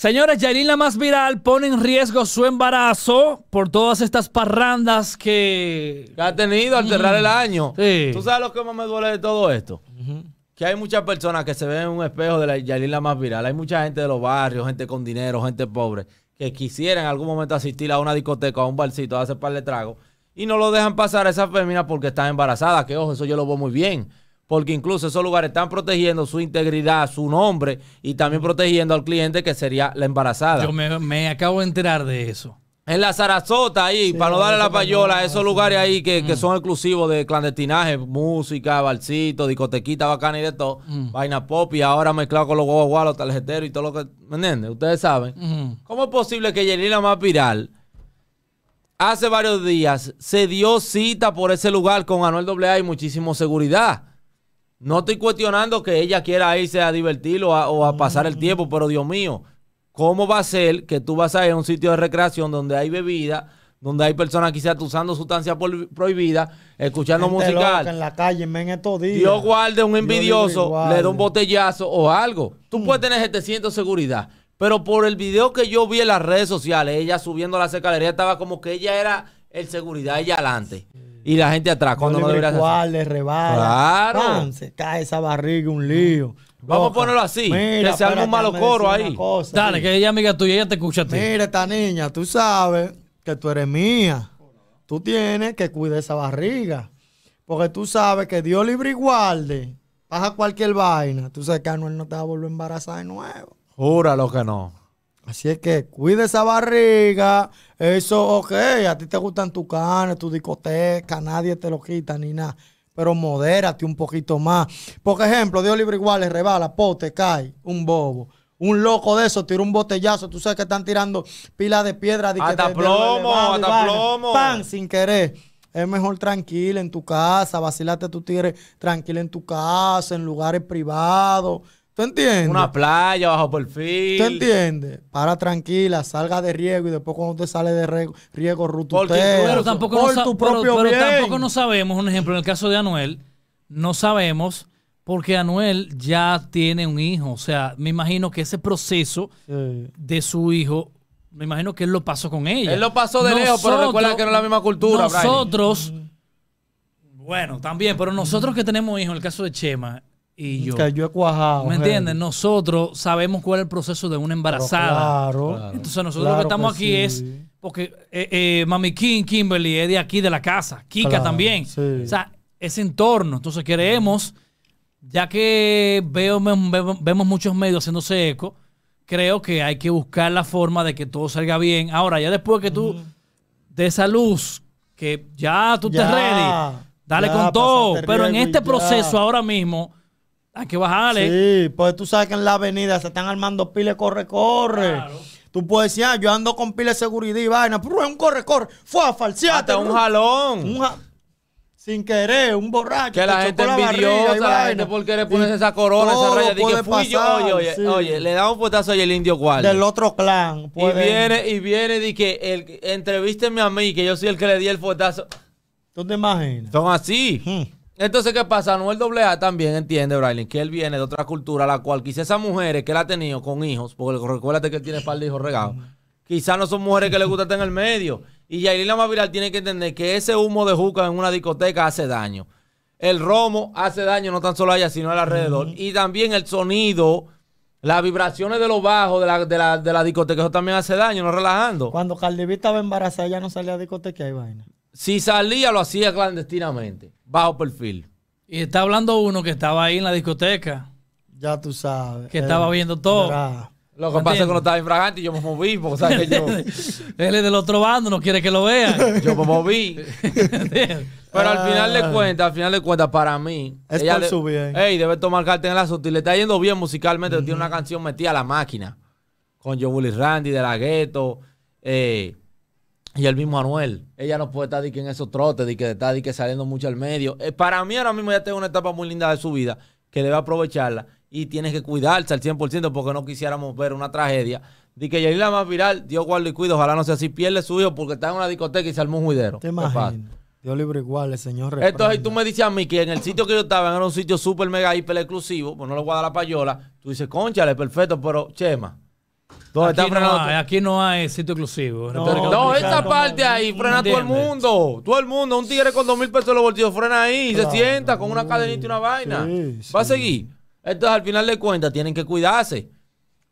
Señores, Yailin la más viral pone en riesgo su embarazo por todas estas parrandas que... ha tenido al cerrar el mm. año. Sí. ¿Tú sabes lo que más me duele de todo esto? Que hay muchas personas que se ven en un espejo de la Yailin la más viral. Hay mucha gente de los barrios, gente con dinero, gente pobre, que quisiera en algún momento asistir a una discoteca, a un barcito, a hacer par de tragos. Y no lo dejan pasar a esas féminas porque están embarazadas. Que ojo, eso yo lo veo muy bien porque incluso esos lugares están protegiendo su integridad, su nombre y también protegiendo al cliente que sería la embarazada. Yo me, acabo de enterar de eso. En la Sarasota ahí, para no darle la payola, esos lugares ahí que, mm. son exclusivos de clandestinaje, música, balsito, discotequita bacana y de todo, mm. vaina pop y ahora mezclado con los huevos los tarjeteros y todo lo que... ¿Me entiendes? Ustedes saben. Mm. ¿Cómo es posible que Yelena Mapiral hace varios días se dio cita por ese lugar con Anuel AA y muchísimo seguridad? No estoy cuestionando que ella quiera irse a divertir o a, mm. pasar el tiempo, pero Dios mío, ¿cómo va a ser que tú vas a ir a un sitio de recreación donde hay bebida, donde hay personas quizás usando sustancias prohibidas, escuchando Gente musical? Loca en la calle, men, estos días. Dios guarde un envidioso, le da un botellazo o algo. Tú mm. puedes tener 700 seguridad, pero por el video que yo vi en las redes sociales, ella subiendo la escalera, estaba como que ella era el seguridad, ella adelante. Y la gente atrás, cuando no, rebala. Claro. se cae esa barriga, un lío. Vamos a ponerlo así. que se haga un malo coro ahí. Dale, que ella amiga tuya, ella te escucha a Mira, esta niña, tú sabes que tú eres mía. Tú tienes que cuidar esa barriga. Porque tú sabes que Dios libre y guarde. Pasa cualquier vaina. Tú sabes que Anuel no te va a volver embarazada de nuevo. Júralo que no. Así es que cuide esa barriga. Eso, ok, a ti te gustan tus canes, tu discoteca, nadie te lo quita ni nada. Pero modérate un poquito más. Por ejemplo, Dios libre igual, le rebala, pote, cae, un bobo. Un loco de eso tira un botellazo. Tú sabes que están tirando pilas de piedra. De plomo, hasta plomo. Pan, sin querer. Es mejor tranquilo en tu casa, vacilate tu tigre tranquilo en tu casa, en lugares privados. ¿Tú entiendes? Una playa bajo perfil. ¿Tú entiendes? Para tranquila, salga de riego y después cuando te sale de riego, riego pero tampoco por tu propio pero, tampoco no sabemos, un ejemplo, en el caso de Anuel, no sabemos porque Anuel ya tiene un hijo. O sea, me imagino que ese proceso de su hijo, me imagino que él lo pasó con ella. Él lo pasó de lejos, pero recuerda que no es la misma cultura. Nosotros, bueno, también, pero nosotros que tenemos hijos, en el caso de Chema, y mm, yo. yo he cuajado. ¿Me entiendes? Nosotros sabemos cuál es el proceso de una embarazada. Claro, Entonces nosotros lo que estamos aquí es porque eh, eh Mami Kimberly es de aquí, de la casa. Kika también. O sea, ese entorno. Entonces queremos, ya que veo, vemos muchos medios haciéndose eco, creo que hay que buscar la forma de que todo salga bien. Ahora, ya después que tú, de esa luz, que ya tú te ready, dale con todo. Pero en este proceso ahora mismo hay que bajarle. Sí, pues tú sabes que en la avenida se están armando piles, corre, corre. Tú puedes decir, ah, yo ando con piles de seguridad y vaina, pero es un corre, corre. Fue a falsearte. Hasta un jalón. Un sin querer, un borracho. Que la gente envidiosa, la, la gente por querer esa corona, esa raya. fui yo, oye, oye, oye, le da un fotazo a el indio guardia. Del otro clan. Y viene, y viene, y el, entrevísteme a mí, que yo soy el que le di el fotazo. ¿Tú te imaginas? Son así. Hmm. Entonces, ¿qué pasa? Noel AA también entiende, Brian, que él viene de otra cultura, la cual quizás esas mujeres que él ha tenido con hijos, porque recuérdate que él tiene par de hijos regados, quizás no son mujeres que le gusta estar en el medio. Y Yailin más tiene que entender que ese humo de juca en una discoteca hace daño. El romo hace daño no tan solo a ella, sino al alrededor. Y también el sonido, las vibraciones de los bajos de la, discoteca, eso también hace daño, no relajando. Cuando Cardi estaba embarazada, ya no salía a discoteca y vaina. Si salía, lo hacía clandestinamente, bajo perfil. Y está hablando uno que estaba ahí en la discoteca. Ya tú sabes. Que estaba eh, viendo todo. Lo que pasa es que no estaba infragante y yo me moví, porque sabes que yo. Él es del otro bando, no quiere que lo vean. Yo me moví. Pero al final de ah. cuentas, al final de cuenta para mí. Es por su bien. Ey, debe tomar carta en la sutil. Le está yendo bien musicalmente. Tiene una canción metida a la máquina. Con Joe Willis Randy de la Gueto. Eh, y el mismo Anuel, ella no puede estar en esos trotes, de que está que saliendo mucho al medio. Eh, para mí ahora mismo ya tengo una etapa muy linda de su vida, que debe aprovecharla y tiene que cuidarse al 100% porque no quisiéramos ver una tragedia. De que la más viral, Dios guardo y cuida. ojalá no sea así, pierde su hijo porque está en una discoteca y se armó un juidero. Te imaginas. Dios libre igual, el señor. es Entonces tú me dices a mí que en el sitio que yo estaba en un sitio súper mega hiper exclusivo, pues no le voy la payola. Tú dices, conchale, perfecto, pero Chema, aquí, no hay, sitio exclusivo. No, esta parte ahí frena todo el mundo. Todo el mundo. Un tigre con dos mil pesos los bolsillos frena ahí. Se sienta con una cadenita y una vaina. Va a seguir. Entonces, al final de cuentas, tienen que cuidarse.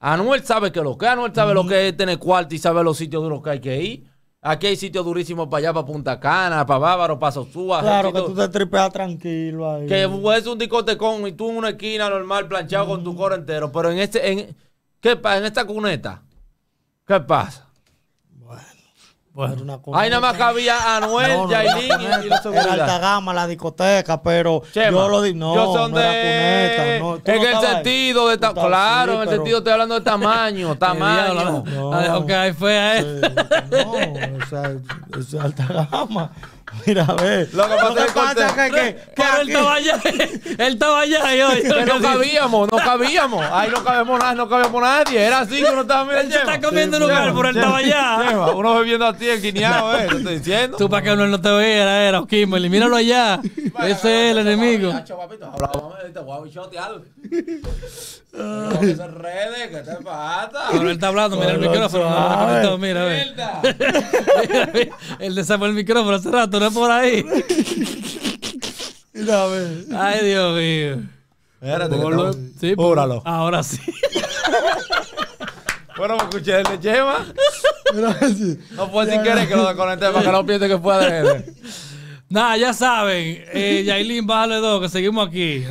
Anuel sabe que lo que Anuel sabe lo que es tener cuarto y sabe los sitios duros que hay que ir. Aquí hay sitios durísimos para allá, para Punta Cana, para Bávaro, para Sosúa. Claro, que tú te tripeas tranquilo ahí. Que es un discotecón y tú en una esquina normal, planchado mm. con tu coro entero. Pero en este, ¿Qué pasa en esta cuneta? ¿Qué pasa? Bueno, Ahí nada más había Anuel, Jailín y, la seguridad. Era alta gama, la discoteca, pero yo lo di. No, yo son no de... Cuneta, en el sentido de. Claro, en el sentido estoy hablando de tamaño. tamaño. No, no no, fue a no, o sea, es alta gama. Mira, a ver. Lo que pasa, es que, que, Pero él estaba allá. Él estaba allá. no cabíamos, no cabíamos. Ahí no cabemos nada, no cabemos nadie. Era así que uno estaba mirando. Él se está comiendo en un lugar, pero él estaba allá. Uno bebiendo a ti, el guineado, eh. Te estoy diciendo. Tú para que uno no te viera, era Oquimo. Míralo allá. Ese es el enemigo. Eso redes, ¿qué te pasa? Ahora él está hablando, mira el micrófono. Mira, mira, mira. Él desarmó el micrófono hace rato, no por ahí. Ay, Dios mío. sí, Ahora sí. Bueno, me escuché el Chema. No puedo sin querer que lo desconecté para que no piense que fue Nada, ya saben. Eh, Yailin, bájale dos, que seguimos aquí.